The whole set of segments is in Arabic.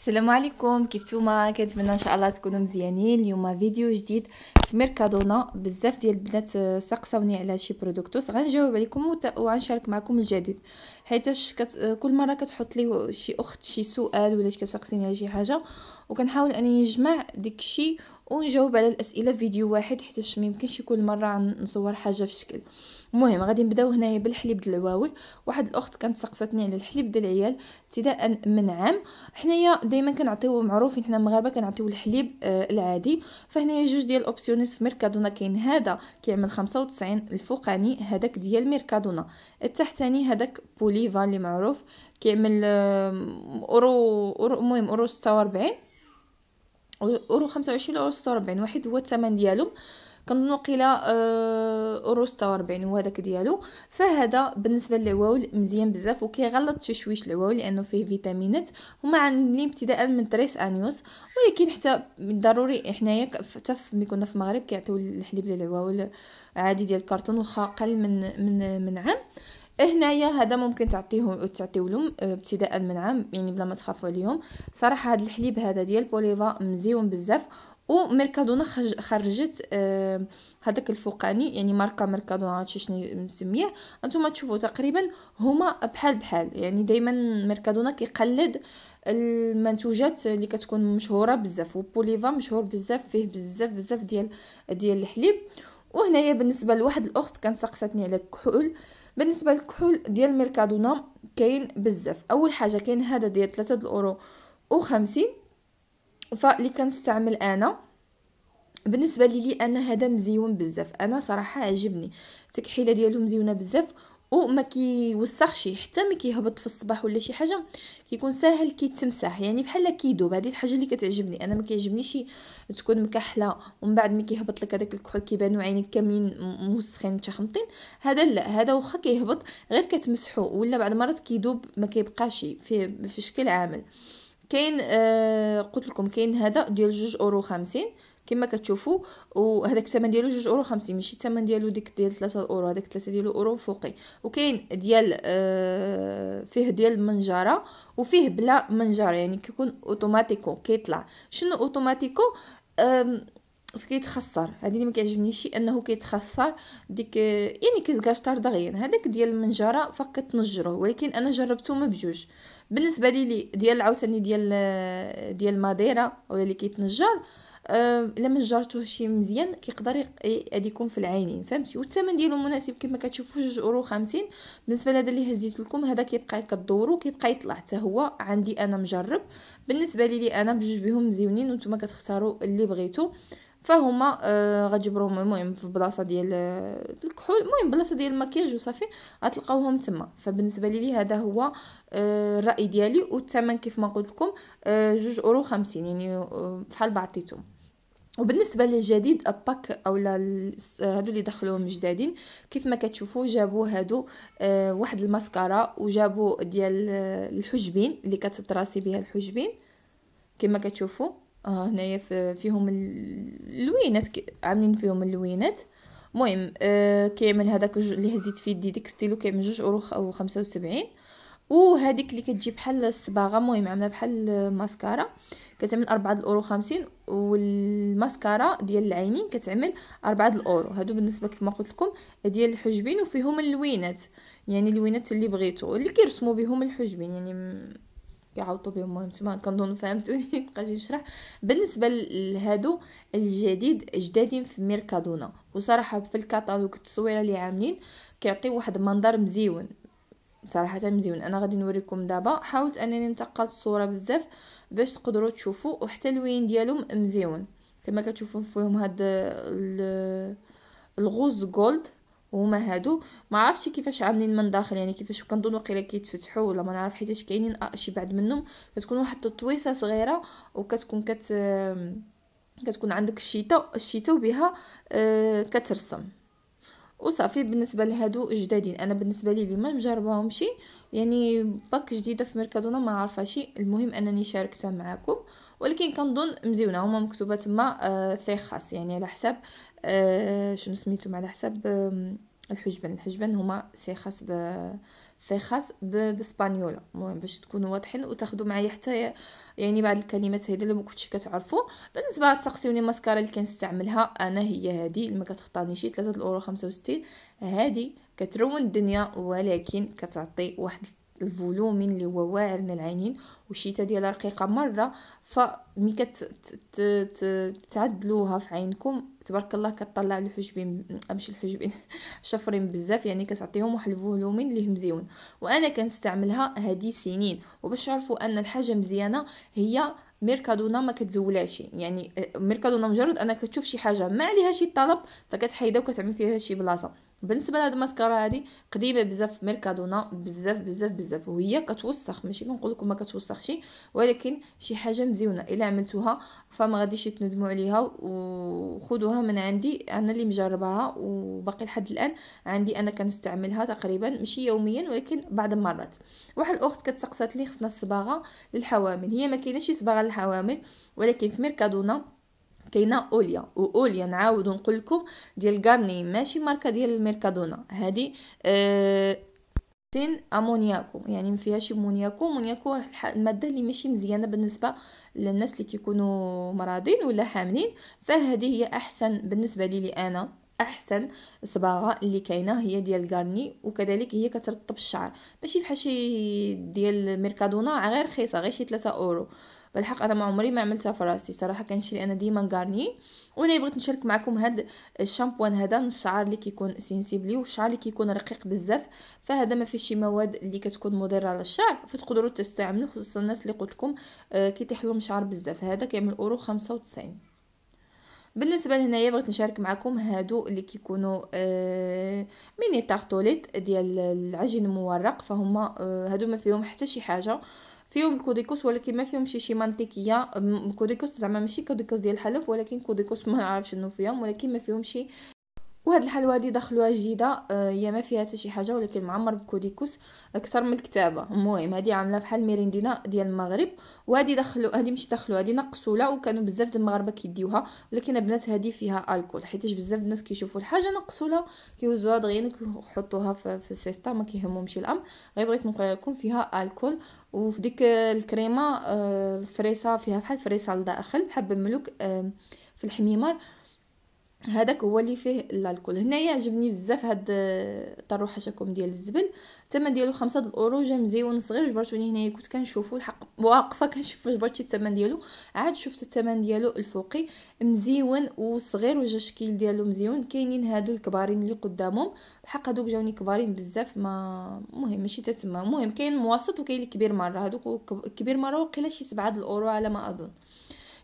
السلام عليكم كيف نتوما كنتمنى ان شاء الله تكونوا مزيانين اليوم فيديو جديد في ميركادونا بزاف ديال البنات سقساوني على شي برودكتوس غنجاوب عليكم وغنشارك معكم الجديد حيت كت... كل مره كتحط لي شي اخت شي سؤال ولا كتسقسيني على شي حاجه وكنحاول انني نجمع داكشي ونجاوب على الاسئله في فيديو واحد حيت ما يمكنش كل مره نصور حاجه في شكل المهم غادي نبداو هنايا بالحليب ديال العواوي واحد الاخت كانت سقساتني على الحليب ديال العيال ابتداء من عام حنايا دائما كنعطيو معروفين حنا المغاربه كنعطيو الحليب آه العادي فهنايا جوج ديال اوبسيونيس في ميركادونا كاين هذا كيعمل 95 الفوقاني هذاك ديال ميركادونا التحتاني هذاك بوليفا اللي معروف كيعمل آه اورو المهم اورو 46 اورو 25 اورو 46 واحد هو الثمن ديالو كنظن قيله آه، اورو 46 هو داك ديالو فهذا بالنسبه للعواول مزيان بزاف وكيغلط شي شويش العواول لانه فيه فيتامينات هما عندي ابتداء من تريس انيوس ولكن حتى ضروري حنايا حتى ملي كنا في المغرب كيعطيو الحليب للعواول عادي ديال الكرتون واخا قل من من من عام هنايا هذا ممكن تعطيهم تعطيو لهم آه، ابتداء من عام يعني بلا ما تخافوا عليهم صراحه هذا الحليب هذا ديال بوليفا مزيون بزاف وميركادونا خرجت آه، هذاك الفوقاني يعني ماركه ميركادونا عرفتي شنو مسميه انتم تشوفوا تقريبا هما بحال بحال يعني دائما ميركادونا كيقلد المنتوجات اللي كتكون مشهوره بزاف وبوليفا مشهور بزاف فيه بزاف بزاف ديال ديال الحليب وهنايا بالنسبه لواحد الاخت كانت سقساتني على الكحول بالنسبه للكحول ديال ميركادونا كاين بزاف اول حاجه كاين هذا ديال 3 الاورو و50 فاللي كنستعمل انا بالنسبه لي, لي انا هذا مزيون بزاف انا صراحه عجبني التكحيله ديالهم مزيونه بزاف وما كيوسخش حتى ما كيهبط في الصباح ولا شي حاجه كيكون ساهل كيتمسح يعني بحال كيدوب هذه الحاجه اللي كتعجبني انا ما كيعجبنيش تكون مكحله ومن بعد ما كيهبط لك هذاك الكحول كيبانو عينيك كاملين موسخين متخمطين هذا لا هذا واخا كيهبط غير كتمسحو ولا بعض المرات كيدوب ما كيبقاش في في شكل عامل كاين آه قلت لكم كاين هذا ديال جوج اورو خمسين كما كتشوفوا وهذاك الثمن ديالو جوج اورو خمسين ماشي الثمن ديالو ديك ديال 3 اورو هذاك 3 ديالو اورو فوقي وكاين ديال آه، فيه ديال المنجره وفيه بلا منجره يعني كيكون اوتوماتيكو كيطلع شنو اوتوماتيكو فكيتخسر هذه اللي ما كيعجبنيش انه كيتخسر ديك يعني كيزغاشطار دغيا هذاك ديال المنجره فقط كتنجره ولكن انا جربته ما بجوج بالنسبه لي ديال عاوتاني ديال آه، ديال الماديره ولا اللي كيتنجر آه، ما جرتوه شي مزيان كيقدر يكون في العينين فهمتي والثمن ديالو مناسب كما كتشوفوا 2 اورو 50 بالنسبه لهذا اللي هزيت لكم هذا كيبقى كدورو كيبقى يطلع حتى هو عندي انا مجرب بالنسبه لي, لي انا بجوج بهم مزيونين وانتم كتختاروا اللي بغيتو فهما آه غتجبروهم المهم في بلاصه ديال آه، الكحول المهم بلاصه ديال المكياج وصافي غتلقاوهم تما فبالنسبه لي هذا هو آه الراي ديالي والثمن كيف ما قلت لكم آه 2 اورو 50 يعني بحال آه بعطيتهم وبالنسبه للجديد اباك اولا هادو اللي دخلوهم جدادين كيف ما كتشوفوا جابوا هادو آه، واحد الماسكارا وجابوا ديال آه، الحجبين اللي كتطراسي بها الحجبين كما كتشوفوا آه هنايا فيهم اللوينات عاملين فيهم اللوينات مهم آه كيعمل هذاك اللي هزيت فيه يدي ديك ستيلو كيعمل جوج اورو او خمسة وسبعين وهذيك اللي كتجي بحال الصباغه المهم عامله بحال آه، ماسكارا كتعمل 4 الاورو 50 والماسكارا ديال العينين كتعمل 4 الاورو هادو بالنسبه كما قلت لكم ديال الحجبين وفيهم اللوينات يعني اللوينات اللي بغيتو اللي كيرسموا بهم الحجبين يعني كيعوطوا بهم المهم نتوما كنظن فهمتوني مابقاش نشرح بالنسبه لهادو الجديد جدادين في ميركادونا وصراحه في الكاتالوج التصويره اللي عاملين كيعطي واحد المنظر مزيون صراحه مزيون انا غادي نوريكم دابا حاولت انني نتقلت الصوره بزاف باش تقدروا تشوفوا وحتى الوين ديالهم مزيون كما كتشوفوا فيهم هاد الغوز جولد هما هادو ما عرفتش كيفاش عاملين من داخل يعني كيفاش كنظن واقيلا كيتفتحوا ولا ما نعرف حيتاش كاينين شي بعد منهم كتكون واحد الطويسه صغيره وكتكون كت كتكون عندك الشيطه الشيطه وبها آه، كترسم وصافي بالنسبه لهادو جدادين انا بالنسبه لي اللي ما شي يعني باك جديده في ميركادونا ما شي المهم انني شاركتها معاكم ولكن كنظن مزيونه هما مكتوبه تما آه خاص يعني على حساب آه شنو سميتهم على حساب آه الحجبان الحجبان هما سي ب خاص بسبانيولا المهم باش تكونوا واضحين وتاخذوا معايا حتى يعني بعض الكلمات هذه اللي ما كنتش كتعرفوا بالنسبه للتقسيم الماسكارا اللي كنستعملها انا هي هذه اللي ما كتخطرني شي 3 الاورو 65 هذه كترون الدنيا ولكن كتعطي واحد الفولومين اللي هو واعر من العينين وشيتا ديالها رقيقه مره فملي كتعدلوها في عينكم تبارك الله كطلع الحجبين امشي الحجبين شفرين بزاف يعني كتعطيهم واحد الفولومين اللي مزيون وانا كنستعملها هذه سنين وباش تعرفوا ان الحاجه مزيانه هي ميركادونا ما كتزولاش يعني آه، ميركادونا مجرد انك تشوف شي حاجه ما عليها شي طلب فكتحيدها وكتعمل فيها شي بلاصه بالنسبه لهاد الماسكارا هادي قديمه بزاف في ميركادونا بزاف بزاف بزاف وهي كتوسخ ماشي كنقول لكم ما كتوسخش ولكن شي حاجه مزيونه الا عملتوها فما غاديش تندموا عليها وخذوها من عندي انا اللي مجرباها وباقي لحد الان عندي انا كنستعملها تقريبا ماشي يوميا ولكن بعض المرات واحد الاخت كتسقسات لي خصنا الصباغه للحوامل هي ما كايناش صباغه للحوامل ولكن في ميركادونا كاينه اوليا واوليا نعاود نقول لكم ديال غارني ماشي ماركه ديال الميركادونا هذه أه تين امونياكو يعني ما فيهاش مونياكو مونياكو الماده اللي ماشي مزيانه بالنسبه للناس اللي كيكونوا مراضين ولا حاملين فهذه هي احسن بالنسبه لي, لي انا احسن صباغه اللي كاينه هي ديال غارني وكذلك هي كترطب الشعر ماشي فحال شي ديال ميركادونا غير رخيصه غير شي 3 اورو بالحق انا ما عمري ما عملتها في راسي صراحه كنشري انا ديما غارني وانا بغيت نشارك معكم هاد الشامبوان هذا الشعر اللي كيكون سينسيبلي والشعر اللي كيكون رقيق بزاف فهذا ما فيه شي مواد اللي كتكون مضره للشعر فتقدروا تستعملوا خصوصا الناس اللي قلت لكم آه، كيطيح لهم شعر بزاف هذا كيعمل اورو 95 بالنسبه لهنايا بغيت نشارك معكم هادو اللي كيكونوا آه ميني تارتوليت ديال العجين المورق فهما آه هادو ما فيهم حتى شي حاجه فيهم كوديكوس ولكن ما فيهمش شي منطقيه كوديكوس زعما ماشي كوديكوس ديال الحلف ولكن كوديكوس ما نعرف شنو فيهم ولكن ما فيهمش وهاد الحلوه هادي دخلوها جيده آه، هي ما فيها حتى شي حاجه ولكن معمر بكوديكوس اكثر من الكتابه المهم هادي عامله بحال ميريندينا ديال المغرب وهادي دخلوا هادي مش دخلوا هادي نقصوله وكانوا بزاف د المغاربه كيديوها ولكن البنات هادي فيها الكول حيت بزاف الناس كيشوفوا الحاجه لها كيوزوها دغيا كيحطوها في السيستا ما كيهمهمش الامر غير بغيت نقول لكم فيها الكول وفي ديك الكريمه الفريسه آه، فيها بحال فريسه لداخل بحال بملوك آه، في الحميمر هذاك هو اللي فيه الكحول هنايا عجبني بزاف هاد آه، طروحة حشاكم ديال الزبل الثمن ديالو خمسة الاورو جا مزيون صغير جبرتوني هنايا كنت كنشوفو الحق واقفه كنشوف جبرتي الثمن ديالو عاد شفت الثمن ديالو الفوقي مزيون وصغير وجا الشكل ديالو مزيون كاينين هادو الكبارين اللي قدامهم الحق هادوك جاوني كبارين بزاف ما مهم ماشي تتما المهم كاين متوسط وكاين الكبير مره هادوك كبير مره وقيلا شي سبعة الاورو على ما اظن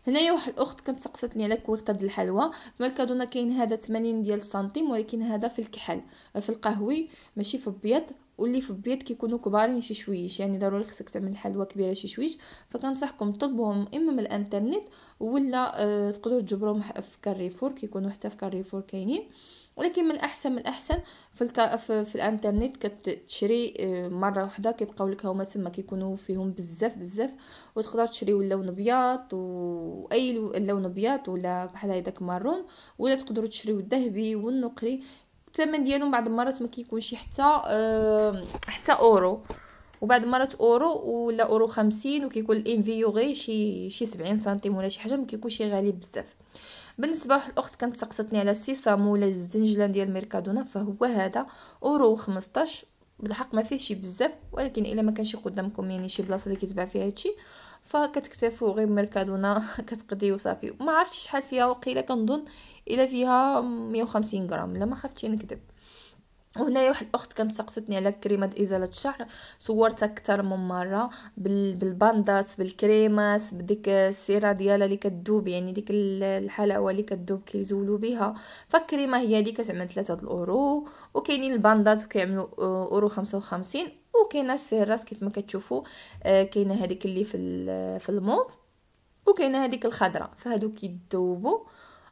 هنايا واحد الاخت كانت سقساتني على كويطه ديال الحلوى ماركادونا كاين هذا 80 ديال سنتيم ولكن هذا في الكحل في القهوي ماشي في الابيض واللي في البيض كيكونوا كبارين شي شويش يعني ضروري خصك تعمل حلوى كبيره شي شويش فكنصحكم تطلبوهم اما من الانترنت ولا أه تقدروا تجبروهم في كاريفور كيكونوا حتى في كاريفور كاينين ولكن من الاحسن من الاحسن في الك... في, في الانترنت كتشري آه، مره واحده كيبقاو لك هما تما كيكونوا فيهم بزاف بزاف وتقدر تشري اللون ابيض واي لون ابيض ولا بحال هذاك مارون ولا تقدروا تشريو الذهبي والنقري الثمن ديالهم بعض المرات ما كيكونش حتى آه، حتى اورو وبعد المرات اورو ولا اورو خمسين وكيكون الانفيو غير شي شي سبعين سنتيم ولا شي حاجه ما كيكونش غالي بزاف بالنسبه لواحد الاخت كانت سقسطني على السيسام ولا الزنجلان ديال ميركادونا فهو هذا اورو 15 بالحق ما فيه شي بزاف ولكن الا ما كانش قدامكم يعني شي بلاصه اللي كيتباع فيها هادشي فكتكتفوا غير ميركادونا كتقضي وصافي ما عرفتش شحال فيها وقيله كنظن الا فيها 150 غرام لا ما خفتش نكذب وهنايا واحد الاخت كانت سقطتني على كريمه ازاله الشعر صورتها اكثر من مره بالبانداس بالكريمات بديك السيره ديالها اللي كتذوب يعني ديك الحلاوه اللي كتذوب كيزولوا بها فالكريمه هي اللي كتعمل 3 الاورو وكاينين البانداس وكيعملوا آه، اورو 55 وكاينه السيرات كيف ما كتشوفوا آه، كاينه هذيك اللي في في الموف وكاينه هذيك الخضراء فهادو كيدوبوا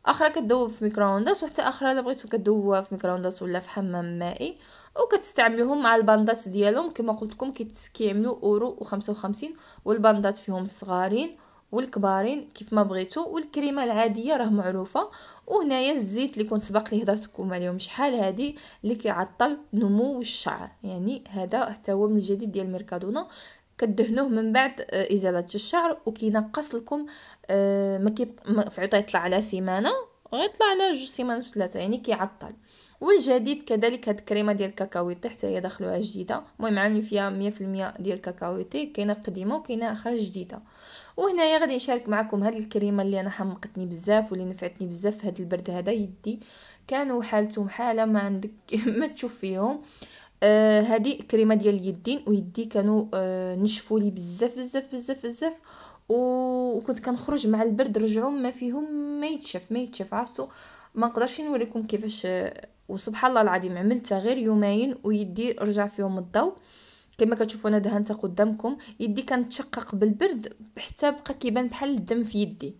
اخرى كتذوب في ميكرووندوس وحتى اخرى الا بغيتو كدوبوها في ميكرووندوس ولا في حمام مائي وكتستعملوهم مع الباندات ديالهم كما قلت لكم كيعملوا اورو و55 والباندات فيهم الصغارين والكبارين كيف ما بغيتو والكريمه العاديه راه معروفه وهنايا الزيت اللي كنت سبق لي هضرت لكم عليهم شحال هذه اللي كيعطل نمو الشعر يعني هذا حتى هو من الجديد ديال ميركادونا كدهنوه من بعد آه، ازاله الشعر وكينقص لكم آه، ما كيب يطلع على سيمانه غيطلع على جوج سيمانات ثلاثه يعني كيعطل والجديد كذلك هاد الكريمه ديال الكاكاويتي حتى هي داخلوها جديده المهم عاملين فيها 100% ديال الكاكاويتي كاينه قديمه وكاينه اخرى جديده وهنايا غادي نشارك معكم هاد الكريمه اللي انا حمقتني بزاف واللي نفعتني بزاف في هاد البرد هذا يدي كانوا حالتهم حاله ما عندك ما تشوف فيهم آه كريمه ديال اليدين ويدي كانوا آه نشفوا لي بزاف بزاف بزاف بزاف وكنت كنخرج مع البرد رجعوا ما فيهم ما يتشاف ما يتشاف عرفتوا ما نقدرش نوريكم كيفاش آه، وسبحان الله العظيم عملتها غير يومين ويدي رجع فيهم الضوء كما كتشوفوا انا دهنتها قدامكم يدي كانت تشقق بالبرد حتى بقى كيبان بحال الدم في يدي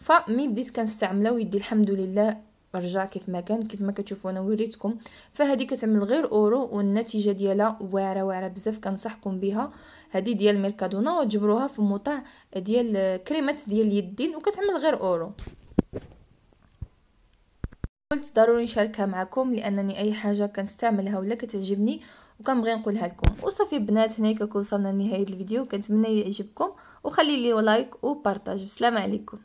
فمي بديت كنستعملها ويدي الحمد لله رجع كيف ما كان كيف ما كتشوفوا انا وريتكم فهذه كتعمل غير اورو والنتيجه ديالها واعره واعره بزاف كنصحكم بها هذه ديال ميركادونا وتجبروها في موطع ديال كريمات ديال اليدين وكتعمل غير اورو قلت ضروري نشاركها معكم لانني اي حاجه كنستعملها ولا كتعجبني وكنبغي نقولها لكم وصافي بنات هنا كوصلنا لنهايه الفيديو كنتمنى يعجبكم وخلي لي لايك وبارطاج بسلام عليكم